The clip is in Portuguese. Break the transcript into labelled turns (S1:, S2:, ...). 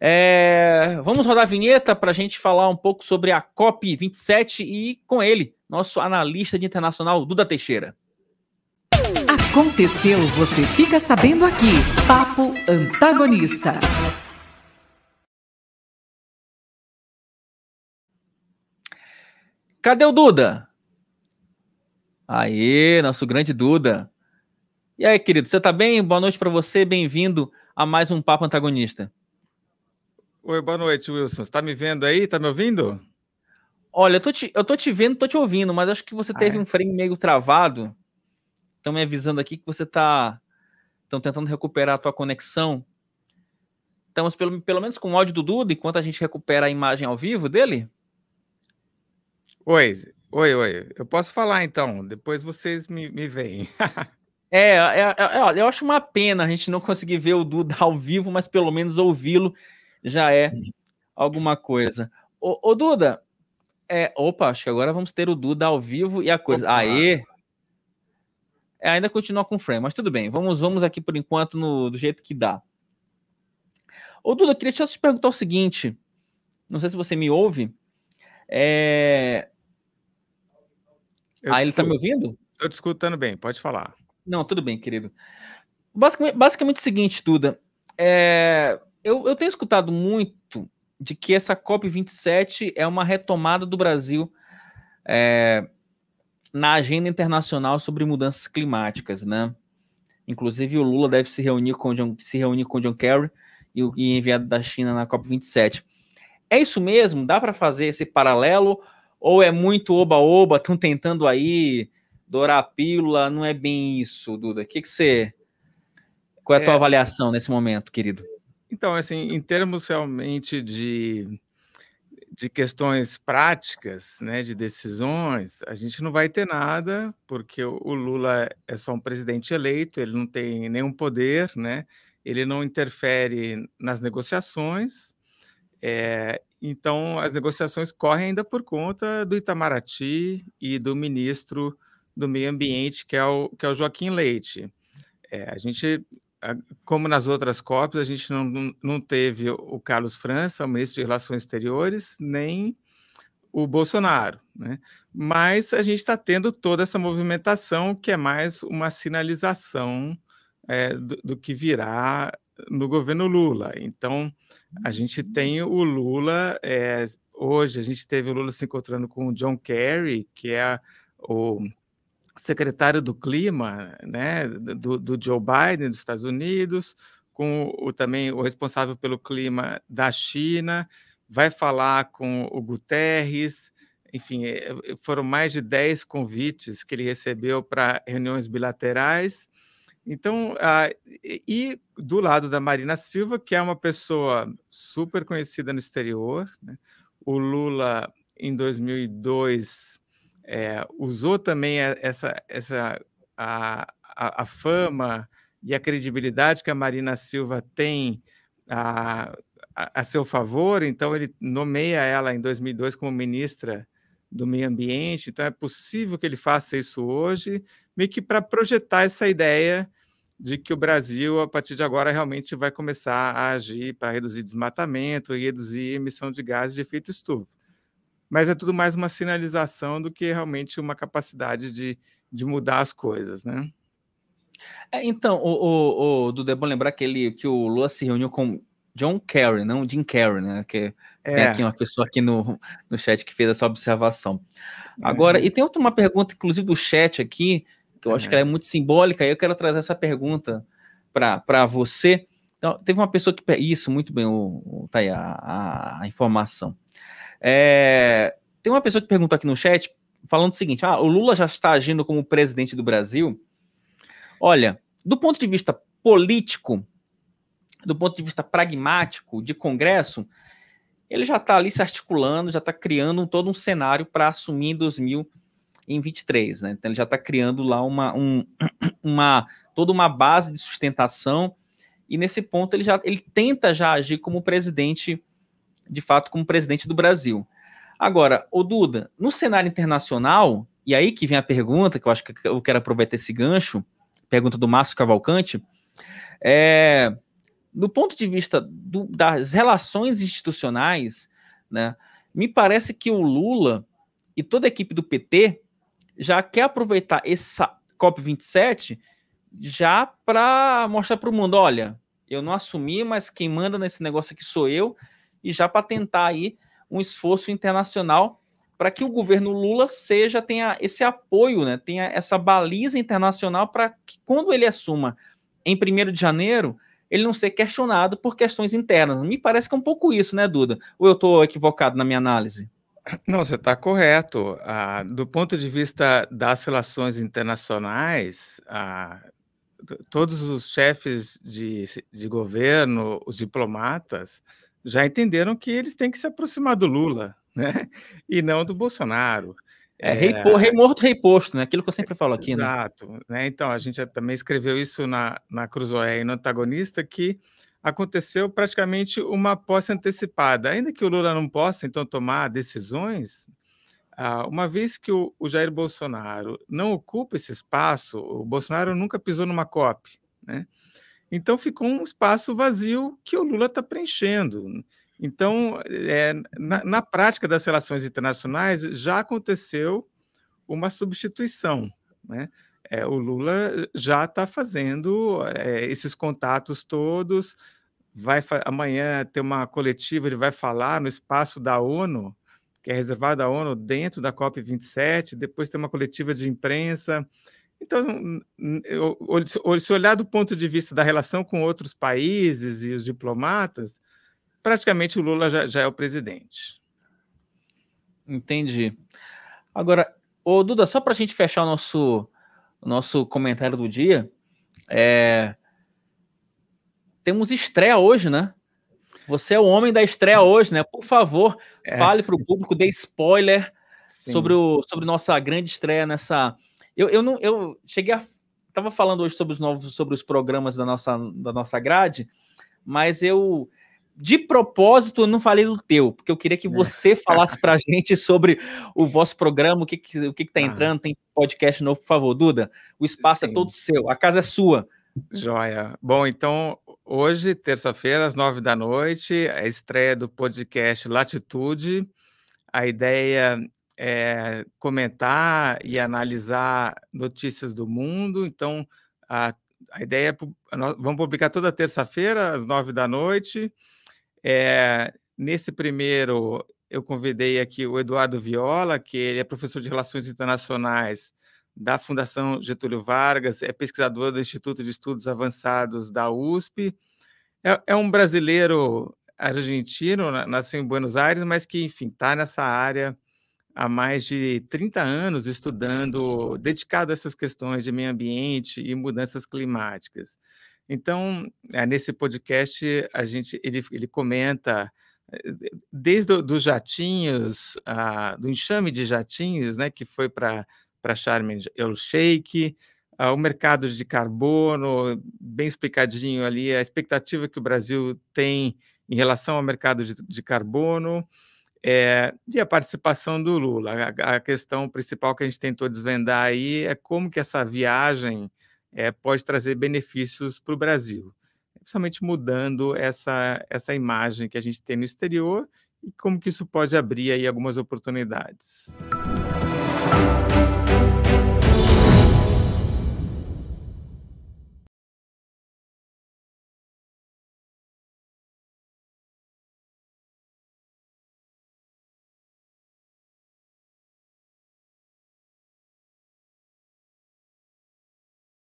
S1: É, vamos rodar a vinheta para a gente falar um pouco sobre a COP27 e com ele, nosso analista de internacional, Duda Teixeira. Aconteceu,
S2: você fica sabendo aqui. Papo Antagonista.
S1: Cadê o Duda? Aê, nosso grande Duda. E aí, querido, você tá bem? Boa noite para você, bem-vindo a mais um Papo Antagonista.
S2: Oi, boa noite, Wilson. Você tá me vendo aí? Tá me ouvindo? Olha, eu tô te, eu tô te
S1: vendo, tô te ouvindo, mas acho que você ah, teve é? um frame meio travado. Estão me avisando aqui que você tá. Estão tentando recuperar a tua conexão. Estamos pelo, pelo menos com o áudio do Duda, enquanto a gente recupera a imagem ao vivo dele? Oi, oi, oi. Eu posso falar então, depois vocês me, me veem. é, é, é, é eu acho uma pena a gente não conseguir ver o Duda ao vivo, mas pelo menos ouvi-lo já é alguma coisa. Ô, ô Duda, é, opa, acho que agora vamos ter o Duda ao vivo e a coisa. Opa. Aê! É, ainda continua com o frame, mas tudo bem. Vamos, vamos aqui por enquanto no, do jeito que dá. Ô Duda, eu queria só te perguntar o seguinte. Não sei se você me ouve. É... ah, ele está me ouvindo? Estou te escutando bem, pode falar. Não, tudo bem, querido. Basicamente, basicamente o seguinte, Duda. É eu, eu tenho escutado muito de que essa COP27 é uma retomada do Brasil é, na agenda internacional sobre mudanças climáticas, né? Inclusive, o Lula deve se reunir com John, se reunir com John Kerry e o enviado da China na COP27. É isso mesmo? Dá para fazer esse paralelo? Ou é muito oba-oba? Estão -oba, tentando aí dourar a pílula? Não é bem isso, Duda. O que, que você. Qual é a tua é... avaliação nesse momento, querido?
S2: Então, assim, em termos realmente de, de questões práticas, né, de decisões, a gente não vai ter nada, porque o Lula é só um presidente eleito, ele não tem nenhum poder, né? Ele não interfere nas negociações. É, então, as negociações correm ainda por conta do Itamaraty e do ministro do Meio Ambiente, que é o, que é o Joaquim Leite. É, a gente como nas outras COPs, a gente não, não teve o Carlos França, o ministro de Relações Exteriores, nem o Bolsonaro, né? Mas a gente está tendo toda essa movimentação que é mais uma sinalização é, do, do, que virá no governo Lula. Então, a gente uhum. tem o Lula, é, hoje a gente teve o Lula se encontrando com o John Kerry, que é o secretário do Clima, né, do, do Joe Biden dos Estados Unidos, com o, também o responsável pelo clima da China, vai falar com o Guterres, enfim, eh, eh, foram mais de 10 convites que ele recebeu para reuniões bilaterais. Então, ah, e do lado da Marina Silva, que é uma pessoa super conhecida no exterior, né? o Lula, em 2002, é, usou também essa, essa a, a, a, fama e a credibilidade que a Marina Silva tem a, a, a seu favor, então ele nomeia ela em 2002 como ministra do meio ambiente, então é possível que ele faça isso hoje, meio que para projetar essa ideia de que o Brasil, a partir de agora, realmente vai começar a agir para reduzir desmatamento e reduzir emissão de gases de efeito estufa mas é tudo mais uma sinalização do que realmente uma capacidade de, de mudar as coisas, né?
S1: É, então, o, o, o Dudu, é bom lembrar que, ele, que o Lula se reuniu com John Kerry, não Jim Kerry, né? Que é. tem aqui uma pessoa aqui no, no chat que fez essa observação. É. Agora, é. e tem outra uma pergunta, inclusive, do chat aqui, que eu acho que é. ela é muito simbólica, e eu quero trazer essa pergunta para você. Então, teve uma pessoa que. Isso, muito bem, o, o tá aí a, a informação. É, tem uma pessoa que perguntou aqui no chat, falando o seguinte: ah, o Lula já está agindo como presidente do Brasil. Olha, do ponto de vista político, do ponto de vista pragmático de Congresso, ele já está ali se articulando, já está criando todo um cenário para assumir em 2023, né? Então ele já está criando lá uma, um, uma toda uma base de sustentação e nesse ponto ele já ele tenta já agir como presidente de fato, como presidente do Brasil. Agora, o Duda, no cenário internacional, e aí que vem a pergunta, que eu acho que eu quero aproveitar esse gancho, pergunta do Márcio Cavalcante, é, do ponto de vista do, das relações institucionais, né, me parece que o Lula e toda a equipe do PT já quer aproveitar essa COP27 já para mostrar para o mundo, olha, eu não assumi, mas quem manda nesse negócio aqui sou eu, e já para tentar aí um esforço internacional para que o governo Lula seja tenha esse apoio, né, tenha essa baliza internacional para que quando ele assuma em 1 de janeiro, ele não ser questionado por questões internas. Me parece que é um
S2: pouco isso, né, Duda? Ou eu estou equivocado na minha análise? Não, você está correto. Ah, do ponto de vista das relações internacionais, ah, todos os chefes de, de governo, os diplomatas, já entenderam que eles têm que se aproximar do Lula, né? E não do Bolsonaro. É, é rei, é... rei morto, rei posto, né? Aquilo que eu sempre falo aqui, Exato, né? Exato. Né? Então, a gente também escreveu isso na, na Cruzoé e no Antagonista, que aconteceu praticamente uma posse antecipada. Ainda que o Lula não possa, então, tomar decisões, ah, uma vez que o, o Jair Bolsonaro não ocupa esse espaço, o Bolsonaro nunca pisou numa COP, né? Então ficou um espaço vazio que o Lula está preenchendo. Então, é, na, na, prática das relações internacionais, já aconteceu uma substituição. Né? É, o Lula já está fazendo é, esses contatos todos. Vai amanhã ter uma coletiva, ele vai falar no espaço da ONU, que é reservado à ONU dentro da COP 27. Depois tem uma coletiva de imprensa então, se olhar do ponto de vista da relação com outros países e os diplomatas, praticamente o Lula já, já é o presidente. Entendi.
S1: Agora, ô Duda, só para a gente fechar o nosso, o nosso comentário do dia, é... temos estreia hoje, né? Você é o homem da estreia hoje, né? Por favor, é. fale para o público, dê spoiler sobre, o, sobre nossa grande estreia nessa eu, eu não eu cheguei a estava falando hoje sobre os novos sobre os programas da nossa da nossa grade, mas eu de propósito, eu não falei do teu, porque eu queria que é. você falasse para a gente sobre o vosso programa, o que que, o que, que tá ah. entrando, tem podcast novo, por favor, Duda. O espaço é Sim. é todo seu, a casa é sua.
S2: Joia. Bom, então, hoje, terça-feira, às nove da noite, a estreia do podcast Latitude. A ideia é, comentar e analisar notícias do mundo. Então, a, a ideia é vamos publicar toda terça-feira, às nove da noite. É, nesse primeiro, eu convidei aqui o Eduardo Viola, que ele é professor de Relações Internacionais da Fundação Getúlio Vargas, é pesquisador do Instituto de Estudos Avançados da USP. É, é um brasileiro argentino, nasceu em Buenos Aires, mas que, enfim, está nessa área há mais de 30 anos estudando, dedicado a essas questões de meio ambiente e mudanças climáticas. Então, eh, nesse podcast, a gente, ele, ele comenta eh, desde os jatinhos, ah, do enxame de jatinhos, né, que foi para Sharm el-Sheikh, uh, ah, o mercado de carbono, bem explicadinho ali, a expectativa que o Brasil tem em relação ao mercado de, de carbono, é, e a participação do Lula. A, a, questão principal que a gente tentou desvendar aí é como que essa viagem é, pode trazer benefícios para o Brasil, principalmente mudando essa, essa imagem que a gente tem no exterior e como que isso pode abrir aí algumas oportunidades.